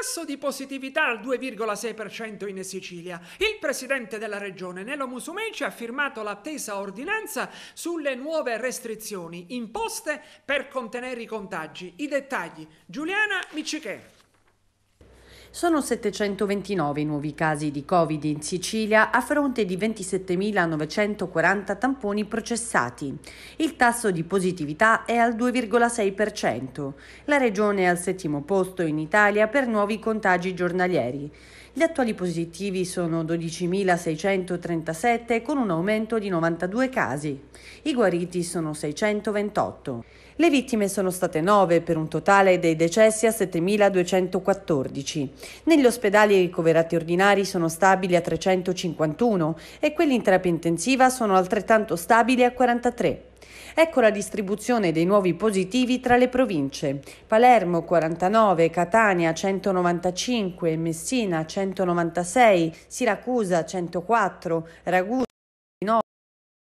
tasso di positività al 2,6% in Sicilia. Il presidente della regione, Nelo Musumeci, ha firmato l'attesa ordinanza sulle nuove restrizioni imposte per contenere i contagi. I dettagli, Giuliana Micichere. Sono 729 i nuovi casi di Covid in Sicilia a fronte di 27.940 tamponi processati. Il tasso di positività è al 2,6%. La regione è al settimo posto in Italia per nuovi contagi giornalieri. Gli attuali positivi sono 12.637 con un aumento di 92 casi. I guariti sono 628. Le vittime sono state 9 per un totale dei decessi a 7.214. Negli ospedali i ricoverati ordinari sono stabili a 351 e quelli in terapia intensiva sono altrettanto stabili a 43. Ecco la distribuzione dei nuovi positivi tra le province. Palermo 49, Catania 195, Messina 196, Siracusa 104, Ragusa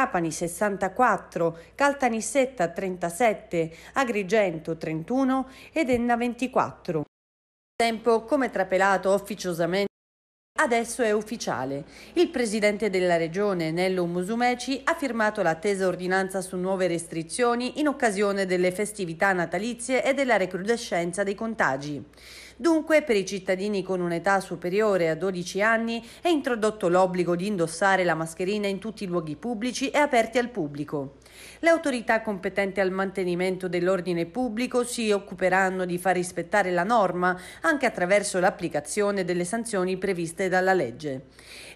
Capani 64, Caltanissetta 37, Agrigento 31 ed Enna 24. Tempo come trapelato officiosamente adesso è ufficiale. Il presidente della regione, Nello Musumeci, ha firmato l'attesa ordinanza su nuove restrizioni in occasione delle festività natalizie e della recrudescenza dei contagi. Dunque, per i cittadini con un'età superiore a 12 anni è introdotto l'obbligo di indossare la mascherina in tutti i luoghi pubblici e aperti al pubblico. Le autorità competenti al mantenimento dell'ordine pubblico si occuperanno di far rispettare la norma anche attraverso l'applicazione delle sanzioni previste dalla legge.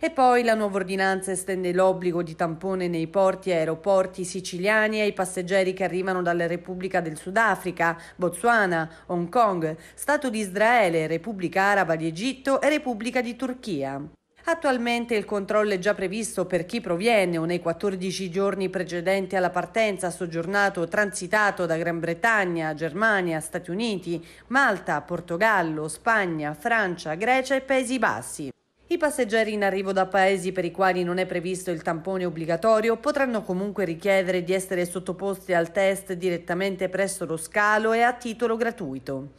E poi la nuova ordinanza estende l'obbligo di tampone nei porti e aeroporti siciliani ai passeggeri che arrivano dalla Repubblica del Sudafrica, Botswana, Hong Kong, Stato di Israele Israele, Repubblica Araba di Egitto e Repubblica di Turchia. Attualmente il controllo è già previsto per chi proviene o nei 14 giorni precedenti alla partenza ha soggiornato o transitato da Gran Bretagna, Germania, Stati Uniti, Malta, Portogallo, Spagna, Francia, Grecia e Paesi Bassi. I passeggeri in arrivo da paesi per i quali non è previsto il tampone obbligatorio potranno comunque richiedere di essere sottoposti al test direttamente presso lo scalo e a titolo gratuito.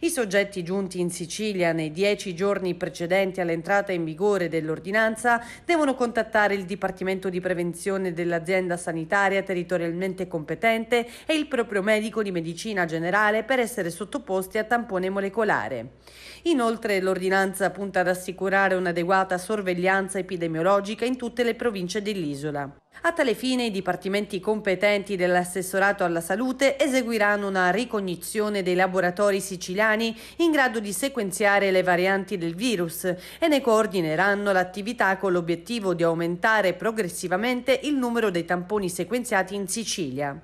I soggetti giunti in Sicilia nei dieci giorni precedenti all'entrata in vigore dell'ordinanza devono contattare il Dipartimento di Prevenzione dell'azienda sanitaria territorialmente competente e il proprio medico di medicina generale per essere sottoposti a tampone molecolare. Inoltre l'ordinanza punta ad assicurare una adeguata sorveglianza epidemiologica in tutte le province dell'isola. A tale fine i dipartimenti competenti dell'assessorato alla salute eseguiranno una ricognizione dei laboratori siciliani in grado di sequenziare le varianti del virus e ne coordineranno l'attività con l'obiettivo di aumentare progressivamente il numero dei tamponi sequenziati in Sicilia.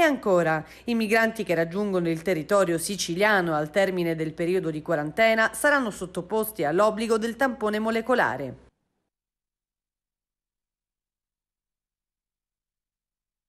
E ancora, i migranti che raggiungono il territorio siciliano al termine del periodo di quarantena saranno sottoposti all'obbligo del tampone molecolare.